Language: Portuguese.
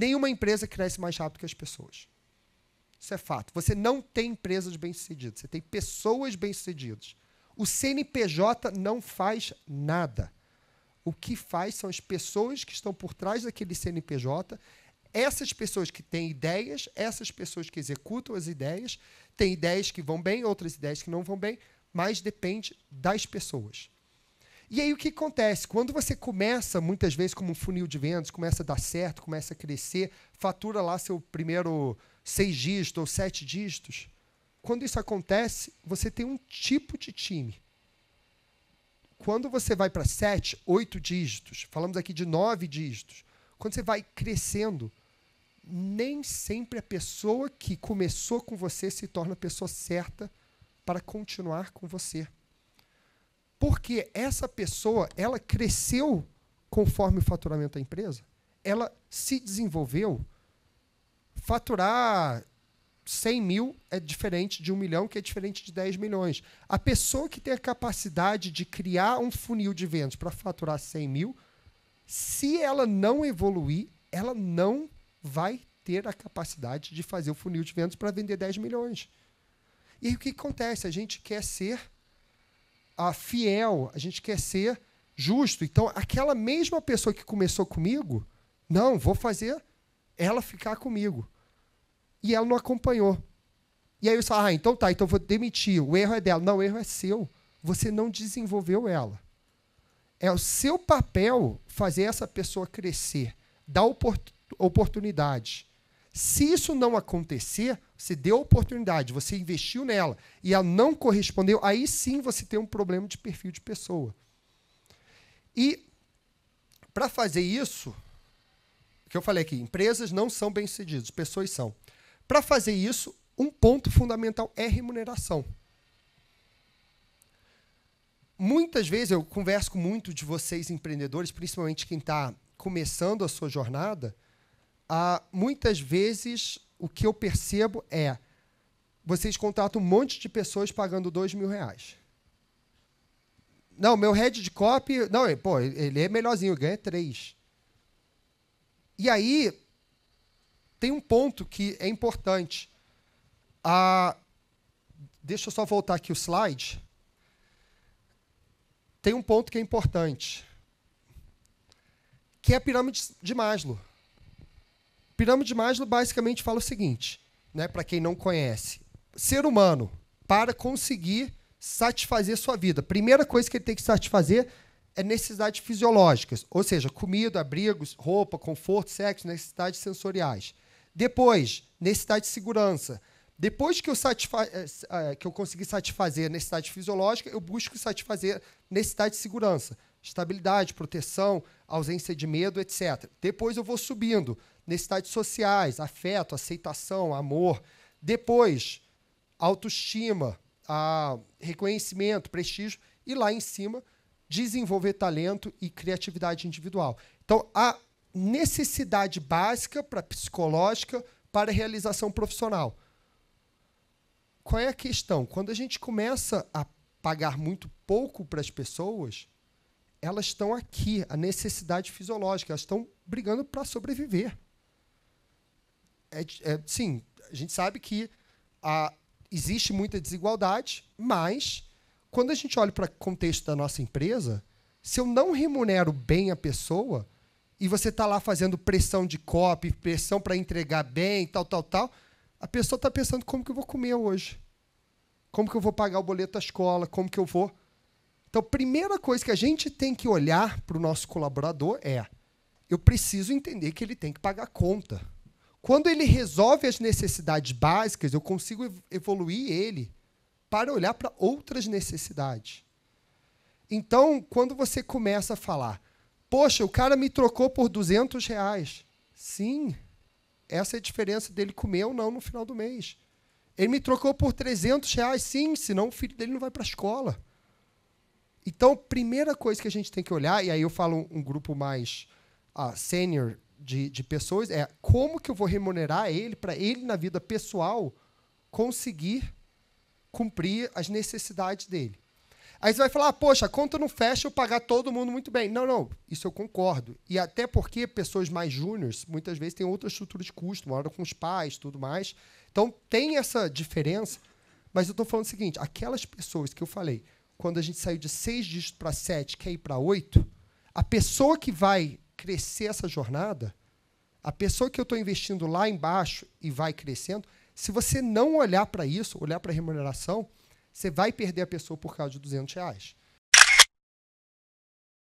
Nenhuma empresa cresce mais rápido que as pessoas. Isso é fato. Você não tem empresas bem-sucedidas, você tem pessoas bem-sucedidas. O CNPJ não faz nada. O que faz são as pessoas que estão por trás daquele CNPJ, essas pessoas que têm ideias, essas pessoas que executam as ideias, têm ideias que vão bem, outras ideias que não vão bem, mas depende das pessoas. E aí o que acontece? Quando você começa, muitas vezes, como um funil de vendas, começa a dar certo, começa a crescer, fatura lá seu primeiro seis dígitos ou sete dígitos. Quando isso acontece, você tem um tipo de time. Quando você vai para sete, oito dígitos, falamos aqui de nove dígitos, quando você vai crescendo, nem sempre a pessoa que começou com você se torna a pessoa certa para continuar com você. Porque essa pessoa, ela cresceu conforme o faturamento da empresa. Ela se desenvolveu. Faturar 100 mil é diferente de 1 milhão, que é diferente de 10 milhões. A pessoa que tem a capacidade de criar um funil de vendas para faturar 100 mil, se ela não evoluir, ela não vai ter a capacidade de fazer o funil de vendas para vender 10 milhões. E aí o que acontece? A gente quer ser a fiel, a gente quer ser justo. Então, aquela mesma pessoa que começou comigo, não, vou fazer ela ficar comigo. E ela não acompanhou. E aí eu falo, ah, então tá, então vou demitir. O erro é dela. Não, o erro é seu. Você não desenvolveu ela. É o seu papel fazer essa pessoa crescer, dar oportunidade. Se isso não acontecer, você deu a oportunidade, você investiu nela e ela não correspondeu, aí sim você tem um problema de perfil de pessoa. E para fazer isso, que eu falei aqui, empresas não são bem-sucedidas, pessoas são. Para fazer isso, um ponto fundamental é remuneração. Muitas vezes eu converso com muito de vocês empreendedores, principalmente quem está começando a sua jornada, ah, muitas vezes o que eu percebo é vocês contratam um monte de pessoas pagando dois mil reais. Não, meu head de copy, não, pô, ele é melhorzinho, ganha três. E aí tem um ponto que é importante. Ah, deixa eu só voltar aqui o slide. Tem um ponto que é importante, que é a pirâmide de Maslow. Pirâmide de Maslow basicamente fala o seguinte, né, para quem não conhece. Ser humano, para conseguir satisfazer sua vida, primeira coisa que ele tem que satisfazer é necessidades fisiológicas, ou seja, comida, abrigos, roupa, conforto, sexo, necessidades sensoriais. Depois, necessidade de segurança. Depois que eu, eh, eh, que eu consegui satisfazer a necessidade fisiológica, eu busco satisfazer necessidade de segurança estabilidade, proteção, ausência de medo, etc. Depois eu vou subindo, necessidades sociais, afeto, aceitação, amor. Depois, autoestima, reconhecimento, prestígio. E lá em cima, desenvolver talento e criatividade individual. Então, a necessidade básica para psicológica para realização profissional. Qual é a questão? Quando a gente começa a pagar muito pouco para as pessoas, elas estão aqui, a necessidade fisiológica, elas estão brigando para sobreviver. É, é, sim, a gente sabe que a, existe muita desigualdade, mas quando a gente olha para o contexto da nossa empresa, se eu não remunero bem a pessoa e você está lá fazendo pressão de copy, pressão para entregar bem, tal, tal, tal, a pessoa está pensando como que eu vou comer hoje, como que eu vou pagar o boleto da escola, como que eu vou então, a primeira coisa que a gente tem que olhar para o nosso colaborador é: eu preciso entender que ele tem que pagar conta. Quando ele resolve as necessidades básicas, eu consigo evoluir ele para olhar para outras necessidades. Então, quando você começa a falar, poxa, o cara me trocou por 200 reais. Sim, essa é a diferença dele comer ou não no final do mês. Ele me trocou por 300 reais. Sim, senão o filho dele não vai para a escola. Então, primeira coisa que a gente tem que olhar, e aí eu falo um grupo mais uh, sênior de, de pessoas, é como que eu vou remunerar ele para ele, na vida pessoal, conseguir cumprir as necessidades dele. Aí você vai falar, ah, poxa, a conta não fecha, eu pagar todo mundo muito bem. Não, não, isso eu concordo. E até porque pessoas mais júniores, muitas vezes, têm outra estrutura de custo, moram com os pais, tudo mais. Então, tem essa diferença. Mas eu estou falando o seguinte, aquelas pessoas que eu falei, quando a gente saiu de seis dígitos para sete, quer ir para oito, a pessoa que vai crescer essa jornada, a pessoa que eu estou investindo lá embaixo e vai crescendo, se você não olhar para isso, olhar para a remuneração, você vai perder a pessoa por causa de 200 reais.